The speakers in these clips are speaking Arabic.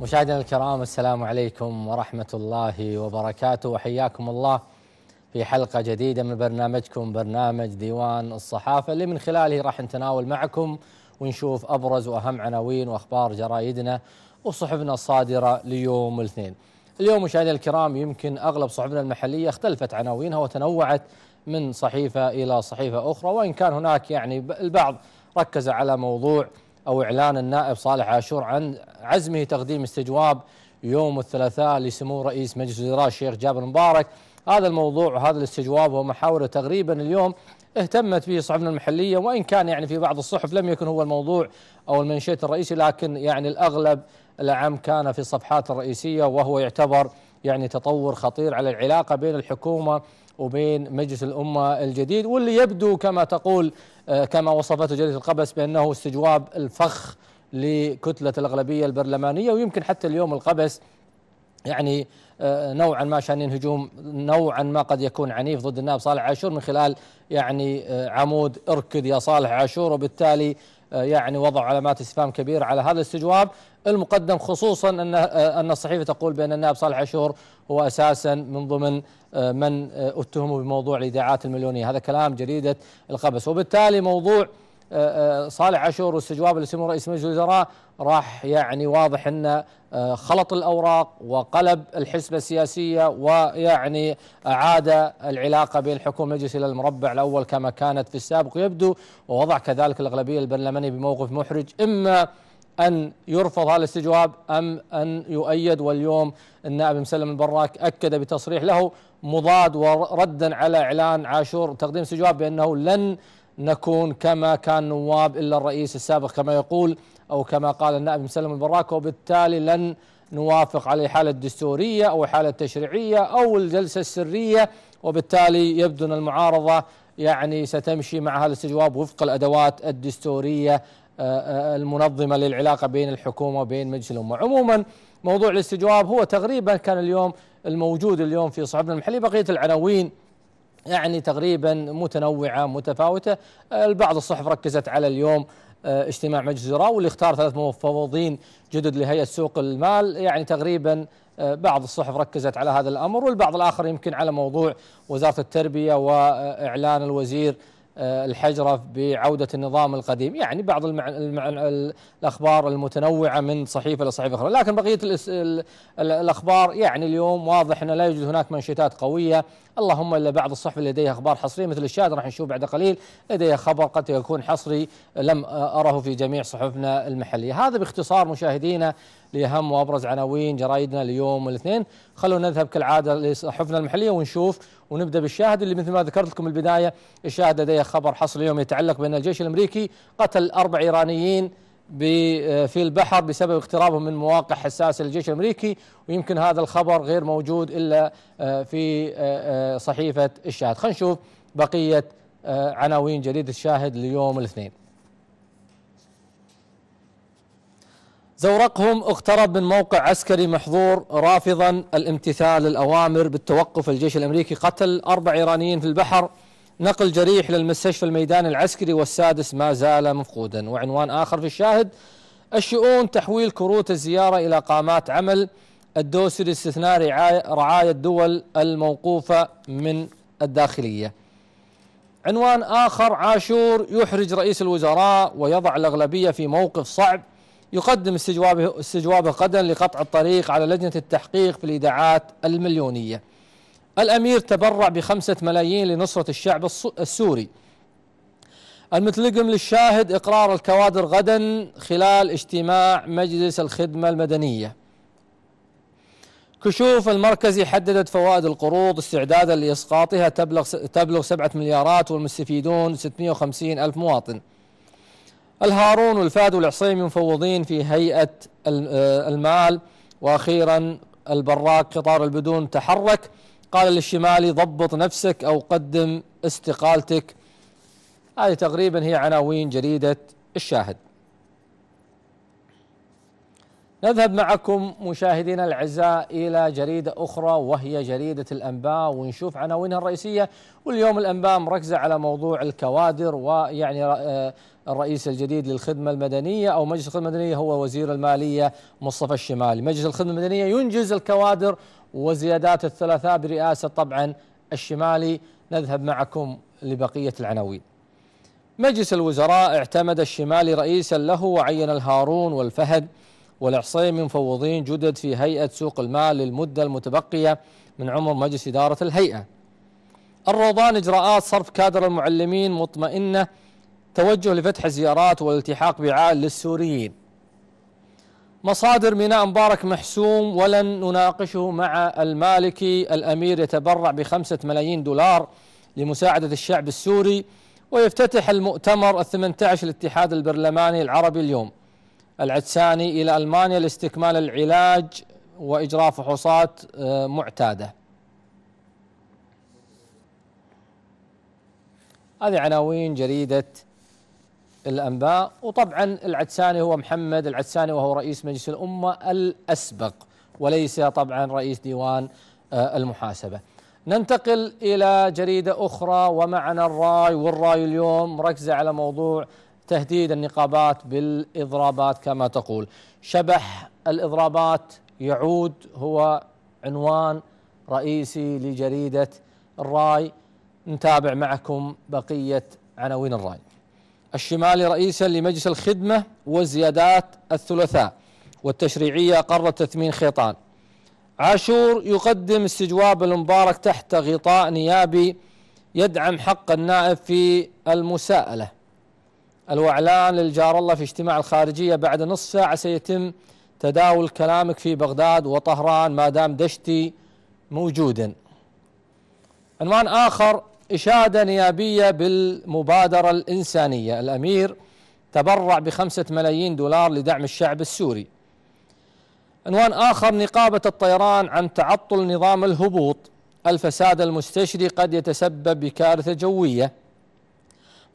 مشاهدينا الكرام السلام عليكم ورحمة الله وبركاته وحياكم الله في حلقة جديدة من برنامجكم برنامج ديوان الصحافة اللي من خلاله راح نتناول معكم ونشوف أبرز وأهم عناوين وأخبار جرائدنا وصحفنا الصادرة ليوم الاثنين اليوم مشاهدينا الكرام يمكن أغلب صحفنا المحلية اختلفت عناوينها وتنوعت من صحيفة إلى صحيفة أخرى وإن كان هناك يعني البعض ركز على موضوع أو إعلان النائب صالح عاشور عن عزمه تقديم استجواب يوم الثلاثاء لسمو رئيس مجلس الوزراء الشيخ جابر مبارك هذا الموضوع وهذا الاستجواب هو محاولة تقريبا اليوم اهتمت به صحفنا المحلية وإن كان يعني في بعض الصحف لم يكن هو الموضوع أو المنشيت الرئيسي لكن يعني الأغلب العام كان في الصفحات الرئيسية وهو يعتبر يعني تطور خطير على العلاقة بين الحكومة وبين مجلس الأمة الجديد واللي يبدو كما تقول آه، كما وصفته جريدة القبس بأنه استجواب الفخ لكتلة الأغلبية البرلمانية ويمكن حتى اليوم القبس يعني آه، نوعا ما شانين هجوم نوعا ما قد يكون عنيف ضد النائب صالح عاشور من خلال يعني آه، عمود اركض يا صالح عاشور وبالتالي يعني وضع علامات استفهام كبيره على هذا الاستجواب المقدم خصوصا أن آه، أن الصحيفة تقول بأن النائب صالح عاشور هو أساسا من ضمن آه، من آه، اتهموا بموضوع الإذاعات المليونية هذا كلام جريدة القبس وبالتالي موضوع صالح عاشور واستجواب لسمو رئيس مجلس الوزراء راح يعني واضح انه خلط الاوراق وقلب الحسبه السياسيه ويعني اعاد العلاقه بين الحكومه والمجلس الى المربع الاول كما كانت في السابق يبدو ووضع كذلك الاغلبيه البرلمانيه بموقف محرج اما أن يرفض هذا الاستجواب أم أن يؤيد واليوم النائب مسلم البراك أكد بتصريح له مضاد وردا على إعلان عاشور تقديم استجواب بأنه لن نكون كما كان نواب إلا الرئيس السابق كما يقول أو كما قال النائب مسلم البراك وبالتالي لن نوافق على الحالة الدستورية أو الحالة التشريعية أو الجلسة السرية وبالتالي يبدو أن المعارضة يعني ستمشي مع هذا الاستجواب وفق الأدوات الدستورية آه، آه، المنظمة للعلاقة بين الحكومة وبين مجلس الأمة عموما موضوع الاستجواب هو تقريبا كان اليوم الموجود اليوم في صحبنا المحلي بقية العناوين يعني تقريبا متنوعة متفاوتة آه، البعض الصحف ركزت على اليوم اجتماع مجلس الوزراء واللي اختار ثلاث مفوضين جدد لهيئة سوق المال يعني تقريبا بعض الصحف ركزت على هذا الأمر والبعض الآخر يمكن على موضوع وزارة التربية وإعلان الوزير آه، الحجرة بعودة النظام القديم يعني بعض المع... المع... الأخبار المتنوعة من صحيفة إلى صحيفة أخرى لكن بقية الأس... ال... الأخبار يعني اليوم واضح أنه لا يوجد هناك منشطات قوية اللهم إلا بعض الصحف اللي لديها أخبار حصرية مثل الشاهد راح نشوف بعد قليل لديها خبر قد يكون حصري لم أره في جميع صحفنا المحلية هذا باختصار مشاهدينا لأهم وأبرز عناوين جرايدنا اليوم الاثنين خلونا نذهب كالعادة لصحفنا المحلية ونشوف ونبدأ بالشاهد اللي مثل ما ذكرت لكم البداية الشاهد لديه خبر حصل اليوم يتعلق بأن الجيش الأمريكي قتل أربع إيرانيين في البحر بسبب اقترابهم من مواقع حساسة للجيش الأمريكي ويمكن هذا الخبر غير موجود إلا آه، في آه، آه، صحيفة الشاهد خلينا نشوف بقية عناوين جريدة الشاهد ليوم الاثنين زورقهم اقترب من موقع عسكري محظور رافضا الامتثال للأوامر بالتوقف الجيش الأمريكي قتل أربع إيرانيين في البحر نقل جريح للمستشفى الميداني العسكري والسادس ما زال مفقودا وعنوان آخر في الشاهد الشؤون تحويل كروت الزيارة إلى قامات عمل الدوسري استثناء رعاية الدول الموقوفة من الداخلية عنوان آخر عاشور يحرج رئيس الوزراء ويضع الأغلبية في موقف صعب يقدم استجوابه, استجوابه غدا لقطع الطريق على لجنة التحقيق في الايداعات المليونية الأمير تبرع بخمسة ملايين لنصرة الشعب السوري المتلقم للشاهد إقرار الكوادر غدا خلال اجتماع مجلس الخدمة المدنية كشوف المركزي حددت فوائد القروض استعدادا لإسقاطها تبلغ تبلغ 7 مليارات والمستفيدون 650 ألف مواطن الهارون والفهد والعصيمي مفوضين في هيئة آه، المال وأخيرا البراك قطار البدون تحرك قال للشمالي ضبط نفسك أو قدم استقالتك هذه تقريبا هي عناوين جريدة الشاهد نذهب معكم مشاهدينا الأعزاء إلى جريدة أخرى وهي جريدة الأنباء ونشوف عناوينها الرئيسية واليوم الأنباء مركزة على موضوع الكوادر ويعني آه، الرئيس الجديد للخدمة المدنية أو مجلس الخدمة المدنية هو وزير المالية مصطفى الشمالي مجلس الخدمة المدنية ينجز الكوادر وزيادات الثلاثاء برئاسة طبعا الشمالي نذهب معكم لبقية العناوين مجلس الوزراء اعتمد الشمالي رئيسا له وعين الهارون والفهد والعصيم مفوضين جدد في هيئة سوق المال للمدة المتبقية من عمر مجلس إدارة الهيئة الروضان إجراءات صرف كادر المعلمين مطمئنة توجه لفتح الزيارات والالتحاق بعال للسوريين مصادر ميناء مبارك محسوم ولن نناقشه مع المالكي الأمير يتبرع بخمسة ملايين دولار لمساعدة الشعب السوري ويفتتح المؤتمر الثمنتعش الاتحاد البرلماني العربي اليوم العدساني إلى ألمانيا لاستكمال العلاج وإجراء فحوصات آه، معتادة هذه عناوين جريدة الأنباء وطبعا العدساني هو محمد العدساني وهو رئيس مجلس الأمة الأسبق وليس طبعا رئيس ديوان آه، المحاسبة ننتقل إلى جريدة أخرى ومعنا الراي والراي اليوم مركزة على موضوع تهديد النقابات بالإضرابات كما تقول شبح الإضرابات يعود هو عنوان رئيسي لجريدة الراي نتابع معكم بقية عناوين الراي الشمالي رئيسا لمجلس الخدمة وزيادات الثلاثاء والتشريعية قرر تثمين خيطان عاشور يقدم استجواب المبارك تحت غطاء نيابي يدعم حق النائب في المساءلة الوعلان للجار الله في اجتماع الخارجية بعد نصف ساعة سيتم تداول كلامك في بغداد وطهران ما دام دشتي موجودا عنوان آخر إشادة نيابية بالمبادرة الإنسانية الأمير تبرع بخمسة ملايين دولار لدعم الشعب السوري عنوان آخر نقابة الطيران عن تعطل نظام الهبوط الفساد المستشري قد يتسبب بكارثة جوية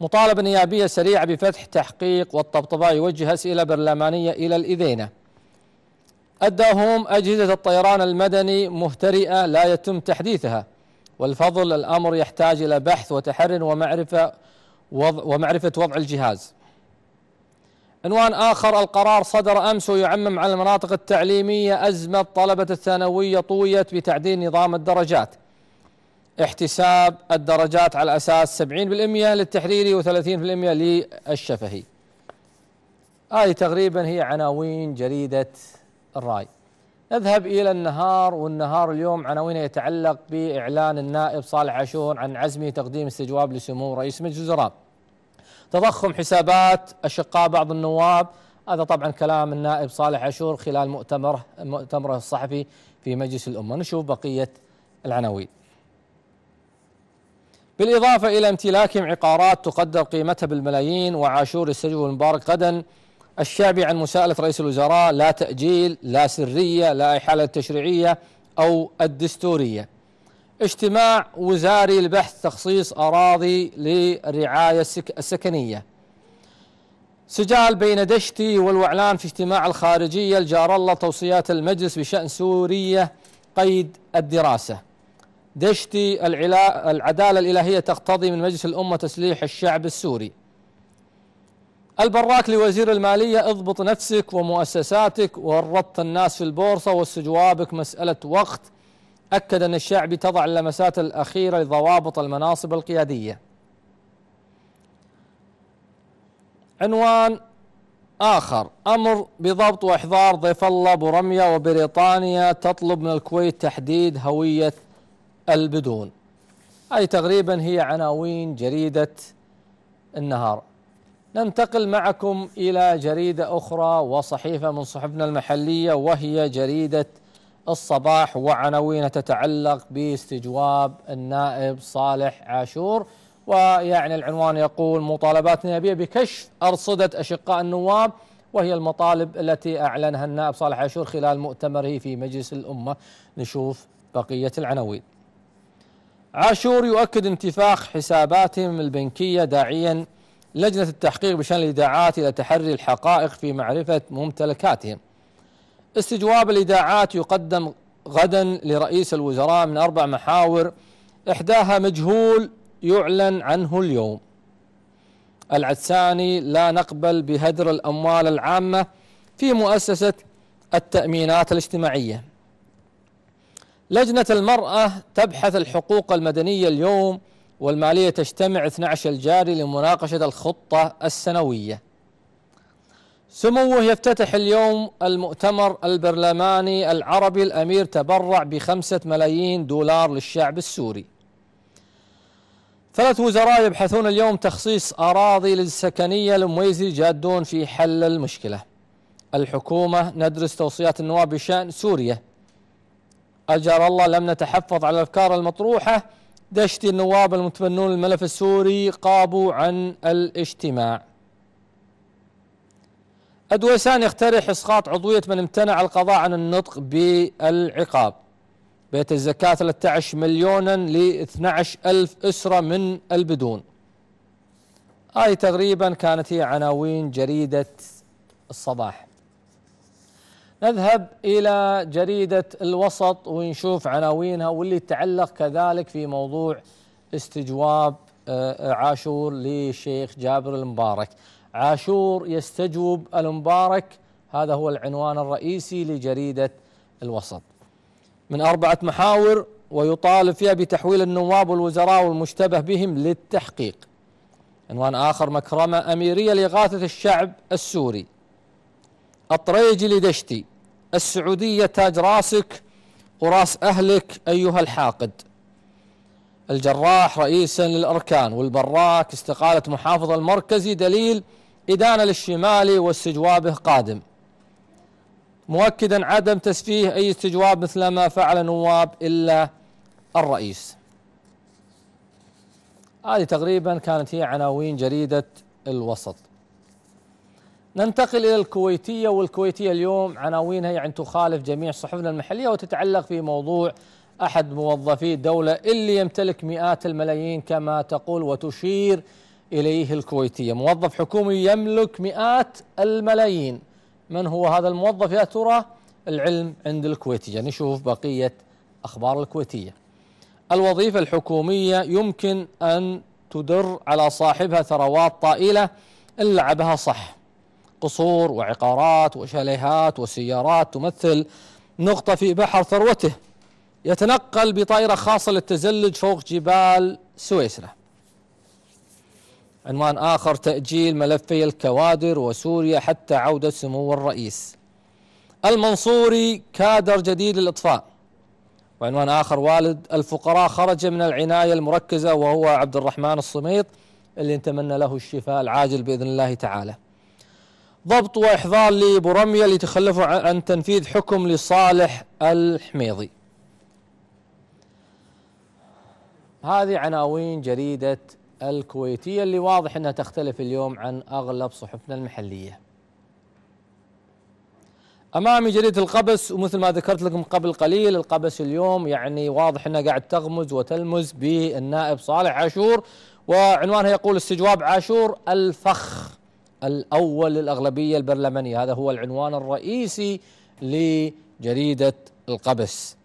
مطالبة نيابية سريعة بفتح تحقيق والطبطباء يوجه أسئلة برلمانية إلى الإذينة أداهم أجهزة الطيران المدني مهترئة لا يتم تحديثها والفضل الأمر يحتاج إلى بحث وتحر ومعرفة وض ومعرفة وضع الجهاز عنوان آخر القرار صدر أمس ويعمم على المناطق التعليمية أزمة طلبة الثانوية طويت بتعديل نظام الدرجات احتساب الدرجات على أساس 70% للتحريري و30% للشفهي هذه آه تقريبا هي عناوين جريدة الرأي نذهب إلى النهار والنهار اليوم عناوينه يتعلق بإعلان النائب صالح عاشور عن عزمه تقديم استجواب لسمو رئيس مجلس الوزراء تضخم حسابات أشقاء بعض النواب هذا طبعا كلام النائب صالح عاشور خلال مؤتمره مؤتمره الصحفي في مجلس الأمة نشوف بقية العناوين بالإضافة إلى امتلاكهم عقارات تقدر قيمتها بالملايين وعاشور يستجوب المبارك غدا الشعبي عن مساءلة رئيس الوزراء لا تأجيل لا سرية لا إحالة تشريعية أو الدستورية اجتماع وزاري لبحث تخصيص أراضي للرعاية السكنية سجال بين دشتي والوعلان في اجتماع الخارجية الجار الله توصيات المجلس بشأن سوريا قيد الدراسة دشتي العدالة الإلهية تقتضي من مجلس الأمة تسليح الشعب السوري البراك لوزير المالية اضبط نفسك ومؤسساتك ورط الناس في البورصة والسجوابك مسألة وقت أكد أن الشعبي تضع اللمسات الأخيرة لضوابط المناصب القيادية عنوان آخر أمر بضبط وإحضار ضيف الله برمية وبريطانيا تطلب من الكويت تحديد هوية البدون أي تقريبا هي عناوين جريدة النهار ننتقل معكم إلى جريدة أخرى وصحيفة من صحفنا المحلية وهي جريدة الصباح وعناوينها تتعلق باستجواب النائب صالح عاشور ويعني العنوان يقول مطالبات نيابية بكشف أرصدة أشقاء النواب وهي المطالب التي أعلنها النائب صالح عاشور خلال مؤتمره في مجلس الأمة نشوف بقية العناوين عاشور يؤكد انتفاخ حساباتهم البنكية داعيا لجنة التحقيق بشأن الإداعات إلى تحري الحقائق في معرفة ممتلكاتهم استجواب الإداعات يقدم غدا لرئيس الوزراء من أربع محاور إحداها مجهول يعلن عنه اليوم العدساني لا نقبل بهدر الأموال العامة في مؤسسة التأمينات الاجتماعية لجنة المرأة تبحث الحقوق المدنية اليوم والمالية تجتمع 12 الجاري لمناقشة الخطة السنوية سموه يفتتح اليوم المؤتمر البرلماني العربي الأمير تبرع بخمسة ملايين دولار للشعب السوري ثلاث وزراء يبحثون اليوم تخصيص أراضي للسكنية لمميزي جادون في حل المشكلة الحكومة ندرس توصيات النواب بشأن سوريا أجر الله لم نتحفظ على الأفكار المطروحة دشتي النواب المتبنون الملف السوري قابوا عن الاجتماع أدويسان يقترح إسقاط عضوية من امتنع القضاء عن النطق بالعقاب بيت الزكاة 13 مليونا ل 12 ألف أسرة من البدون هاي تقريبا كانت هي عناوين جريدة الصباح نذهب إلى جريدة الوسط ونشوف عناوينها واللي تتعلق كذلك في موضوع استجواب آه، عاشور للشيخ جابر المبارك عاشور يستجوب المبارك هذا هو العنوان الرئيسي لجريدة الوسط من أربعة محاور ويطالب فيها بتحويل النواب والوزراء والمشتبه بهم للتحقيق عنوان آخر مكرمة أميرية لإغاثة الشعب السوري الطريجي لدشتي السعودية تاج راسك وراس أهلك أيها الحاقد الجراح رئيسا للأركان والبراك استقالة محافظ المركزي دليل إدانة للشمالي واستجوابه قادم مؤكدا عدم تسفيه أي استجواب مثلما فعل نواب إلا الرئيس هذه تقريبا كانت هي عناوين جريدة الوسط ننتقل إلى الكويتية والكويتية اليوم عناوينها يعني تخالف جميع صحفنا المحلية وتتعلق في موضوع أحد موظفي الدولة اللي يمتلك مئات الملايين كما تقول وتشير إليه الكويتية موظف حكومي يملك مئات الملايين من هو هذا الموظف يا ترى العلم عند الكويتية نشوف بقية أخبار الكويتية الوظيفة الحكومية يمكن أن تدر على صاحبها ثروات طائلة إن لعبها صح قصور وعقارات وشاليهات وسيارات تمثل نقطة في بحر ثروته يتنقل بطائرة خاصة للتزلج فوق جبال سويسرا عنوان آخر تأجيل ملفي الكوادر وسوريا حتى عودة سمو الرئيس المنصوري كادر جديد للإطفاء وعنوان آخر والد الفقراء خرج من العناية المركزة وهو عبد الرحمن الصميط اللي نتمنى له الشفاء العاجل بإذن الله تعالى ضبط وإحضار لبرمية تخلفوا عن تنفيذ حكم لصالح الحميضي هذه عناوين جريدة الكويتية اللي واضح أنها تختلف اليوم عن أغلب صحفنا المحلية أمامي جريدة القبس ومثل ما ذكرت لكم قبل قليل القبس اليوم يعني واضح أنها قاعد تغمز وتلمز بالنائب صالح عاشور وعنوانها يقول استجواب عاشور الفخ الأول للأغلبية البرلمانية هذا هو العنوان الرئيسي لجريدة القبس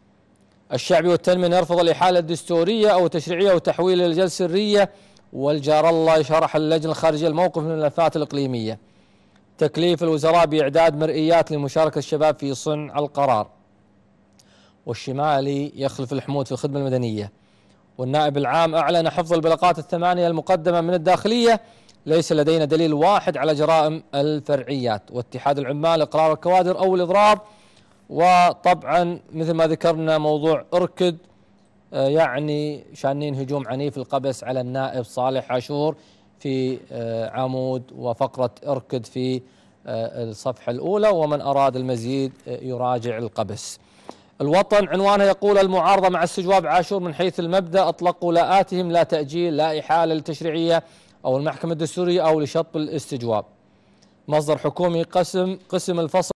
الشعبي والتنمية يرفض الإحالة الدستورية أو التشريعية أو تحويل الجلسة سرية والجار الله شرح اللجنة الخارجية الموقف من الملفات الإقليمية تكليف الوزراء بإعداد مرئيات لمشاركة الشباب في صنع القرار والشمالي يخلف الحمود في الخدمة المدنية والنائب العام أعلن حفظ البلاقات الثمانية المقدمة من الداخلية ليس لدينا دليل واحد على جرائم الفرعيات واتحاد العمال اقرار الكوادر او الاضراب وطبعا مثل ما ذكرنا موضوع اركد آه، يعني شانين هجوم عنيف القبس على النائب صالح عاشور في آه، عمود وفقره اركد في آه، الصفحه الاولى ومن اراد المزيد يراجع القبس. الوطن عنوانه يقول المعارضه مع السجواب عاشور من حيث المبدا اطلقوا لااتهم لا تاجيل لا احاله التشريعيه أو المحكمة الدستورية أو لشطب الاستجواب مصدر حكومي قسم قسم الفصل